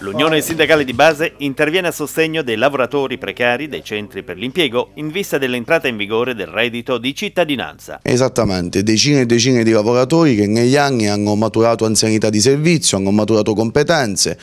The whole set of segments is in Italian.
L'Unione Sindacale di Base interviene a sostegno dei lavoratori precari dei centri per l'impiego in vista dell'entrata in vigore del reddito di cittadinanza. Esattamente, decine e decine di lavoratori che negli anni hanno maturato anzianità di servizio, hanno maturato competenze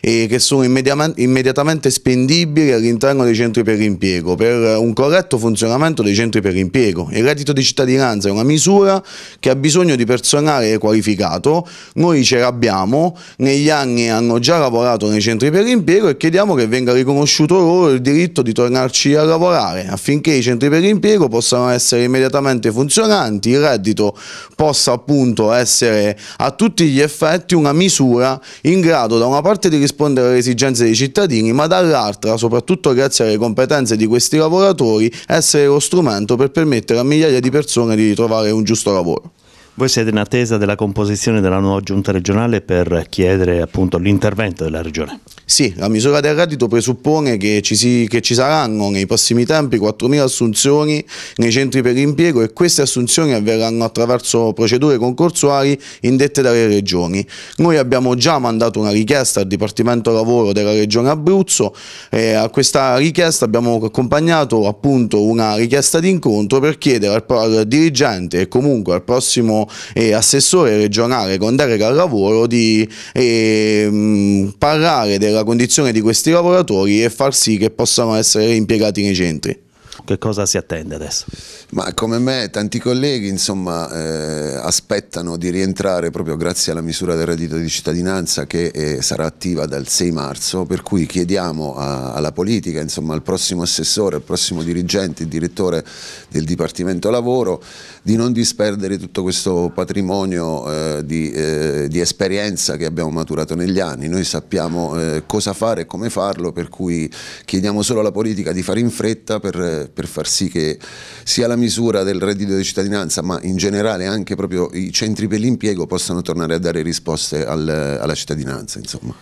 e che sono immediatamente spendibili all'interno dei centri per l'impiego per un corretto funzionamento dei centri per l'impiego. Il reddito di cittadinanza è una misura che ha bisogno di personale qualificato, noi ce l'abbiamo, negli anni hanno già lavorato lavorato nei centri per l'impiego e chiediamo che venga riconosciuto loro il diritto di tornarci a lavorare affinché i centri per l'impiego possano essere immediatamente funzionanti, il reddito possa appunto essere a tutti gli effetti una misura in grado da una parte di rispondere alle esigenze dei cittadini ma dall'altra, soprattutto grazie alle competenze di questi lavoratori, essere lo strumento per permettere a migliaia di persone di trovare un giusto lavoro. Voi siete in attesa della composizione della nuova giunta regionale per chiedere appunto l'intervento della regione? Sì, la misura del reddito presuppone che ci, si, che ci saranno nei prossimi tempi 4.000 assunzioni nei centri per l'impiego e queste assunzioni avverranno attraverso procedure concorsuali indette dalle regioni. Noi abbiamo già mandato una richiesta al Dipartimento Lavoro della Regione Abruzzo e a questa richiesta abbiamo accompagnato appunto una richiesta di incontro per chiedere al, al dirigente e comunque al prossimo e assessore regionale con delega al lavoro di e, mm, parlare della condizione di questi lavoratori e far sì che possano essere impiegati nei centri. Che cosa si attende adesso? Ma come me tanti colleghi insomma, eh, aspettano di rientrare proprio grazie alla misura del reddito di cittadinanza che eh, sarà attiva dal 6 marzo, per cui chiediamo a, alla politica, insomma, al prossimo assessore, al prossimo dirigente, il direttore del Dipartimento Lavoro di non disperdere tutto questo patrimonio eh, di, eh, di, esperienza che abbiamo maturato negli anni. Noi sappiamo eh, cosa fare e come farlo, per cui chiediamo solo alla politica di fare in fretta per eh, per, far sì che sia la misura del reddito di cittadinanza ma in generale anche proprio i centri per l'impiego possano tornare a dare risposte al, alla cittadinanza. Insomma.